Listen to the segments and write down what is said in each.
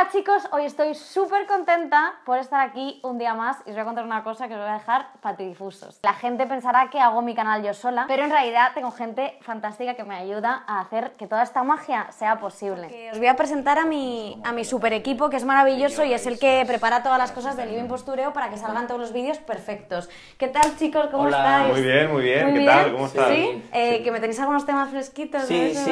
Hola chicos, hoy estoy súper contenta por estar aquí un día más y os voy a contar una cosa que os voy a dejar patidifusos. La gente pensará que hago mi canal yo sola, pero en realidad tengo gente fantástica que me ayuda a hacer que toda esta magia sea posible. os voy a presentar a mi, a mi super equipo que es maravilloso y es el que prepara todas las cosas del Living Postureo para que salgan todos los vídeos perfectos. ¿Qué tal chicos? ¿Cómo Hola. estáis? Muy bien, muy bien. ¿Qué tal? ¿Cómo estáis? ¿Sí? Eh, que me tenéis algunos temas fresquitos. Sí, ¿no? sí, sí.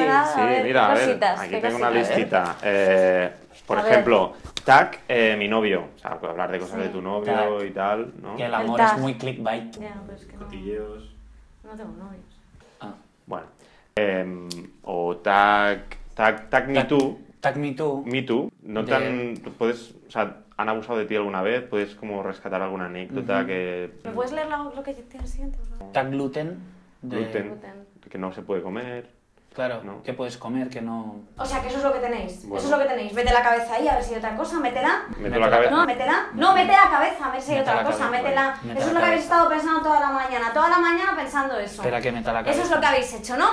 mira, cositas, a ver, aquí tengo una listita. Eh, por ejemplo, tag TAC, eh, mi novio. O sea, hablar de cosas de tu novio y tal, ¿no? Que el amor es muy clickbait. No, tengo novios. Ah. Bueno. Em, o TAC, TAC, tag Me Too. TAC Me Too. Me Too. No tan... Puedes... O sea, ¿han abusado de ti alguna vez? ¿Puedes como rescatar alguna anécdota que...? ¿Me puedes leer lo, que tiene el siguiente? TAC Gluten. Gluten. gluten. Que no se puede comer. Claro, ¿no? ¿qué puedes comer? que no...? O sea, que eso es lo que tenéis. Eso es lo que tenéis. Mete la cabeza ahí, a ver si hay otra cosa. Métela. Mete la cabeza. No, métela. No, mete la cabeza, a ver si hay otra cosa. métela. Pues, eso es lo que habéis estado pensando toda la mañana. Toda la mañana pensando eso. Espera que meta la cabeza. Eso es lo que habéis hecho, ¿no?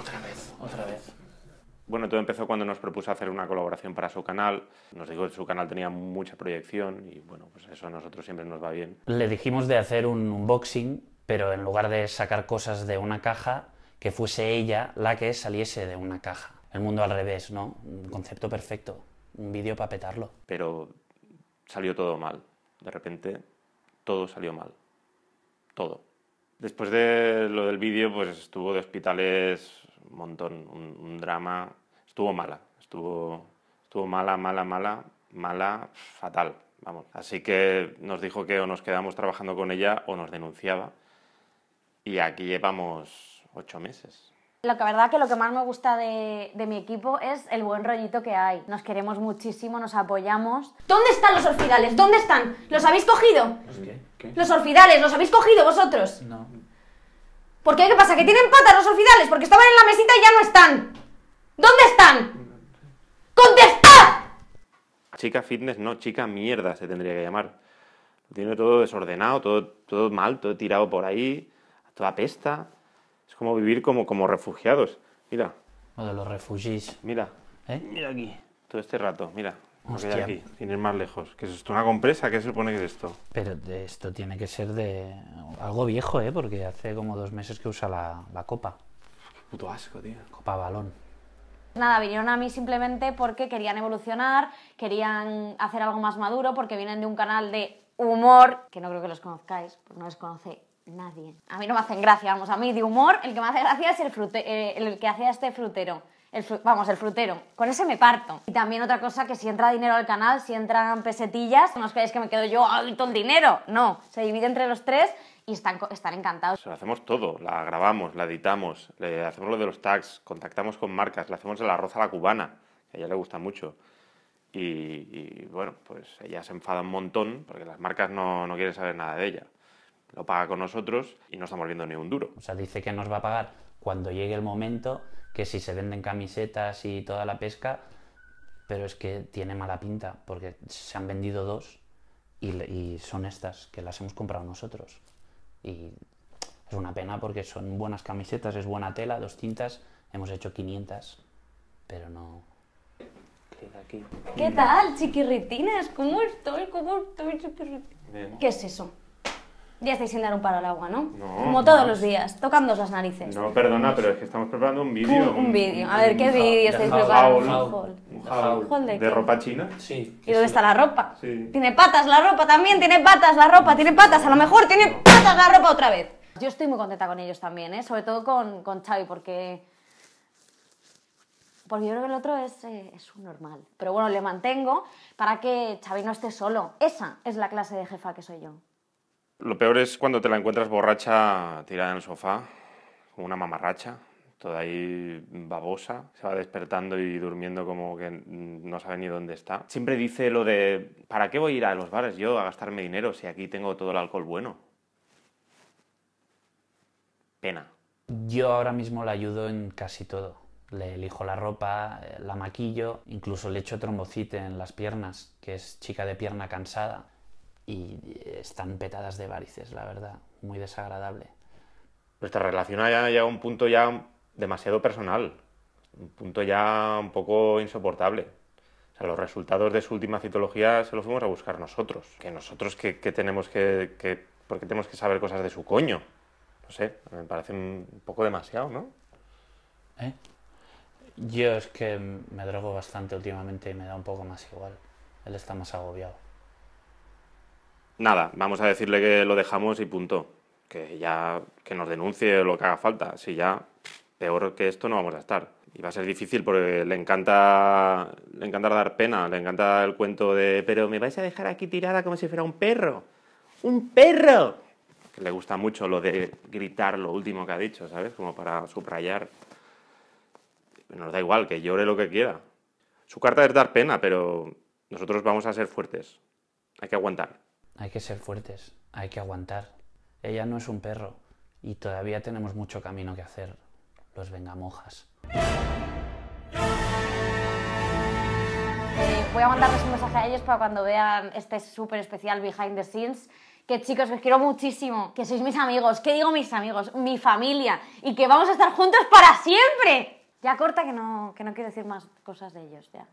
Otra vez, otra vez. Bueno, todo empezó cuando nos propuso hacer una colaboración para su canal. Nos dijo que su canal tenía mucha proyección y bueno, pues eso a nosotros siempre nos va bien. Le dijimos de hacer un unboxing, pero en lugar de sacar cosas de una caja, que fuese ella la que saliese de una caja. El mundo al revés, ¿no? Un concepto perfecto, un vídeo para petarlo. Pero salió todo mal. De repente, todo salió mal. Todo. Después de lo del vídeo, pues estuvo de hospitales un montón, un, drama. Estuvo mala, estuvo, estuvo mala, mala, mala, mala, fatal. Vamos. Así que nos dijo que o nos quedamos trabajando con ella o nos denunciaba. Y aquí llevamos ocho meses. que verdad que lo que más me gusta de, de, mi equipo es el buen rollito que hay. Nos queremos muchísimo, nos apoyamos. ¿Dónde están los orfidales? ¿Dónde están? ¿Los habéis cogido? ¿Los qué? Los orfidales, ¿los habéis cogido vosotros? No. ¿Por qué? ¿Qué pasa? ¿Que tienen patas los orfidales? Porque estaban en la mesita y ya no están. ¿Dónde están? ¡Contestad! Chica fitness, no, chica mierda se tendría que llamar. Tiene todo desordenado, todo, todo mal, todo tirado por ahí, toda pesta. Es como vivir como, como refugiados. Mira. Lo de los refugies. Mira. ¿Eh? Mira aquí. Todo este rato, mira. Hostia. Aquí, más lejos. ¿Qué es esto? ¿Una compresa? ¿Qué se pone de esto? Pero esto tiene que ser de algo viejo, ¿eh? Porque hace como dos meses que usa la, la copa. Qué puto asco, tío. Copa balón. Nada, vinieron a mí simplemente porque querían evolucionar, querían hacer algo más maduro, porque vienen de un canal de humor, que no creo que los conozcáis, porque no les conoce Nadie. A mí no me hacen gracia, vamos, a mí de humor, el que me hace gracia es el, eh, el que hace este frutero. vamos, el frutero. Con ese me parto. Y también otra cosa, que si entra dinero al canal, si entran pesetillas, no os creáis que me quedo yo, ¡ay, todo el dinero! No, se divide entre los tres y están, encantados. lo hacemos todo, la grabamos, la editamos, le hacemos lo de los tags, contactamos con marcas, le hacemos el arroz a la cubana, que a ella le gusta mucho. Y, bueno, pues ella se enfada un montón porque las marcas no, no quieren saber nada de ella lo paga con nosotros y no estamos viendo ni un duro. O sea, dice que nos va a pagar cuando llegue el momento, que si se venden camisetas y toda la pesca, pero es que tiene mala pinta, porque se han vendido dos y, son estas, que las hemos comprado nosotros. Y es una pena porque son buenas camisetas, es buena tela, dos tintas, hemos hecho 500, pero no, ¿Qué tal, chiquirritinas? ¿Cómo estoy? ¿Cómo estoy, ¿Qué es eso? Ya estáis sin dar un paro al agua, ¿no? Como todos los días, tocando las narices. No, perdona, pero es que estamos preparando un vídeo. Un, vídeo. A ver, ¿qué vídeo estáis preparando? Un haul. Un haul. de, ropa china? Sí. ¿Y dónde está la ropa? Sí. Tiene patas la ropa también, tiene patas la ropa, tiene patas. A lo mejor tiene patas la ropa otra vez. Yo estoy muy contenta con ellos también, ¿eh? Sobre todo con, con Xavi, porque... Porque yo creo que el otro es, eh, es un normal. Pero bueno, le mantengo para que Xavi no esté solo. Esa es la clase de jefa que soy yo. Lo peor es cuando te la encuentras borracha tirada en el sofá, como una mamarracha, toda ahí babosa, se va despertando y durmiendo como que no sabe ni dónde está. Siempre dice lo de, ¿para qué voy a ir a los bares yo a gastarme dinero si aquí tengo todo el alcohol bueno? Pena. Yo ahora mismo la ayudo en casi todo. Le elijo la ropa, eh, la maquillo, incluso le echo trombocite en las piernas, que es chica de pierna cansada y eh, están petadas de varices, la verdad, muy desagradable. Nuestra relación ha llegado a un punto ya demasiado personal, un punto ya un poco insoportable. O sea, los resultados de su última citología se los fuimos a buscar nosotros. Que nosotros que, tenemos que, porque tenemos que saber cosas de su coño? No sé, me parece un poco demasiado, ¿no? ¿Eh? Yo es que me drogo bastante últimamente y me da un poco más igual. Él está más agobiado nada, vamos a decirle que lo dejamos y punto. Que ya que nos denuncie lo que haga falta. Si ya peor que esto no vamos a estar. Y va a ser difícil porque le encanta, le encanta dar pena, le encanta el cuento de, pero me vais a dejar aquí tirada como si fuera un perro. ¡Un perro! Que le gusta mucho lo de gritar lo último que ha dicho, ¿sabes? Como para subrayar. Nos da igual, que llore lo que quiera. Su carta es dar pena, pero nosotros vamos a ser fuertes. Hay que aguantar hay que ser fuertes, hay que aguantar. Ella no es un perro y todavía tenemos mucho camino que hacer, los vengamojas. Eh, voy a mandarles un mensaje a ellos para cuando vean este súper especial Behind the Scenes. Que chicos, que os quiero muchísimo, que sois mis amigos, ¿Qué digo mis amigos, mi familia y que vamos a estar juntos para siempre. Ya corta que no, que no quiero decir más cosas de ellos, ya.